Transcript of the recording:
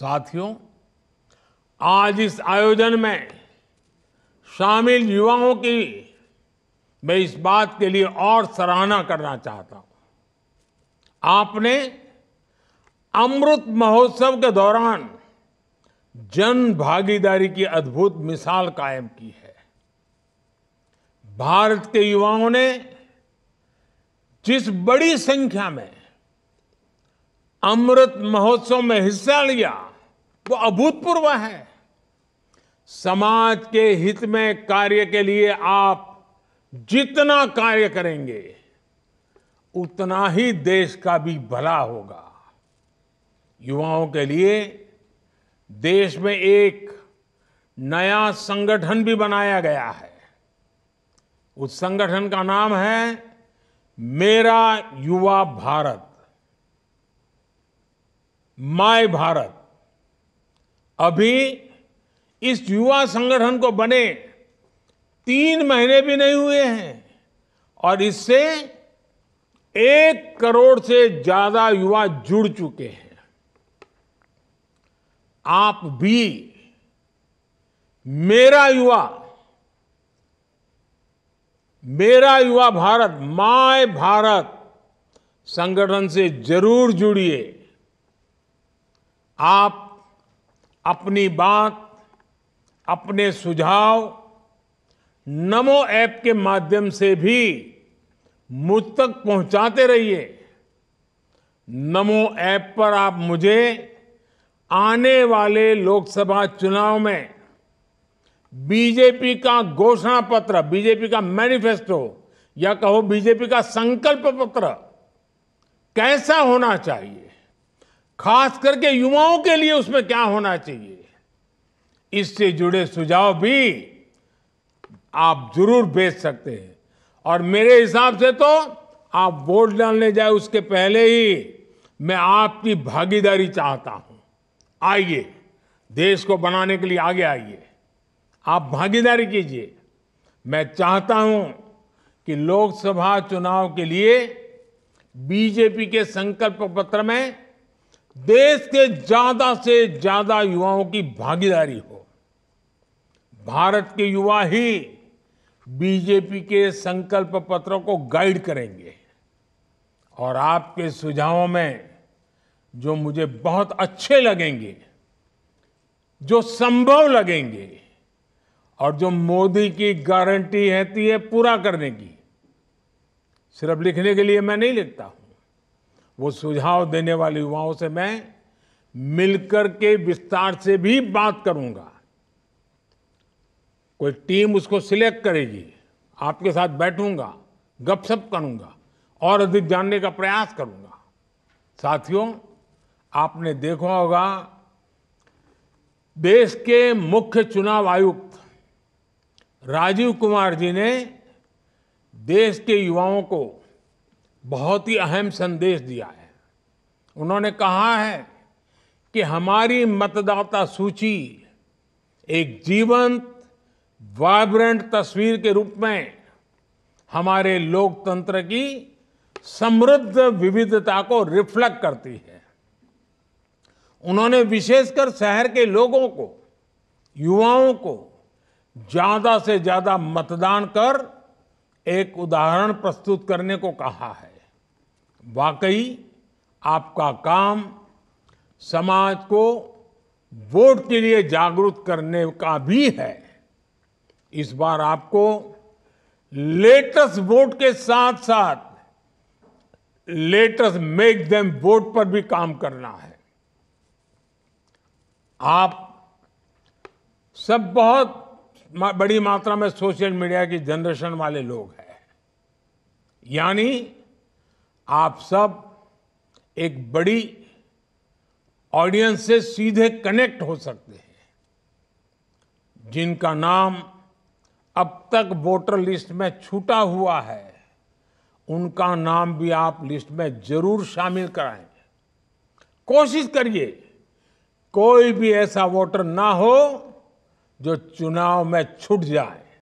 साथियों आज इस आयोजन में शामिल युवाओं की मैं इस बात के लिए और सराहना करना चाहता हूं आपने अमृत महोत्सव के दौरान जन भागीदारी की अद्भुत मिसाल कायम की है भारत के युवाओं ने जिस बड़ी संख्या में अमृत महोत्सव में हिस्सा लिया वो अभूतपूर्व है समाज के हित में कार्य के लिए आप जितना कार्य करेंगे उतना ही देश का भी भला होगा युवाओं के लिए देश में एक नया संगठन भी बनाया गया है उस संगठन का नाम है मेरा युवा भारत माय भारत अभी इस युवा संगठन को बने तीन महीने भी नहीं हुए हैं और इससे एक करोड़ से ज्यादा युवा जुड़ चुके हैं आप भी मेरा युवा मेरा युवा भारत माय भारत संगठन से जरूर जुड़िए आप अपनी बात अपने सुझाव नमो ऐप के माध्यम से भी मुझ तक पहुंचाते रहिए नमो ऐप पर आप मुझे आने वाले लोकसभा चुनाव में बीजेपी का घोषणा पत्र बीजेपी का मैनिफेस्टो या कहो बीजेपी का संकल्प पत्र कैसा होना चाहिए खास करके युवाओं के लिए उसमें क्या होना चाहिए इससे जुड़े सुझाव भी आप जरूर भेज सकते हैं और मेरे हिसाब से तो आप वोट डालने जाए उसके पहले ही मैं आपकी भागीदारी चाहता हूं आइए देश को बनाने के लिए आगे आइए आप भागीदारी कीजिए मैं चाहता हूं कि लोकसभा चुनाव के लिए बीजेपी के संकल्प पत्र में देश के ज्यादा से ज्यादा युवाओं की भागीदारी हो भारत के युवा ही बीजेपी के संकल्प पत्रों को गाइड करेंगे और आपके सुझावों में जो मुझे बहुत अच्छे लगेंगे जो संभव लगेंगे और जो मोदी की गारंटी रहती है पूरा करने की सिर्फ लिखने के लिए मैं नहीं लिखता हूं वो सुझाव देने वाले युवाओं से मैं मिलकर के विस्तार से भी बात करूंगा कोई टीम उसको सिलेक्ट करेगी आपके साथ बैठूंगा गपशप करूंगा और अधिक जानने का प्रयास करूंगा साथियों आपने देखा होगा देश के मुख्य चुनाव आयुक्त राजीव कुमार जी ने देश के युवाओं को बहुत ही अहम संदेश दिया है उन्होंने कहा है कि हमारी मतदाता सूची एक जीवंत वाइब्रेंट तस्वीर के रूप में हमारे लोकतंत्र की समृद्ध विविधता को रिफ्लेक्ट करती है उन्होंने विशेषकर शहर के लोगों को युवाओं को ज़्यादा से ज़्यादा मतदान कर एक उदाहरण प्रस्तुत करने को कहा है वाकई आपका काम समाज को वोट के लिए जागरूक करने का भी है इस बार आपको लेटेस्ट वोट के साथ साथ लेटेस्ट मेक देम वोट पर भी काम करना है आप सब बहुत बड़ी मात्रा में सोशल मीडिया की जनरेशन वाले लोग हैं यानी आप सब एक बड़ी ऑडियंस से सीधे कनेक्ट हो सकते हैं जिनका नाम अब तक वोटर लिस्ट में छूटा हुआ है उनका नाम भी आप लिस्ट में जरूर शामिल कराएं कोशिश करिए कोई भी ऐसा वोटर ना हो जो चुनाव में छूट जाए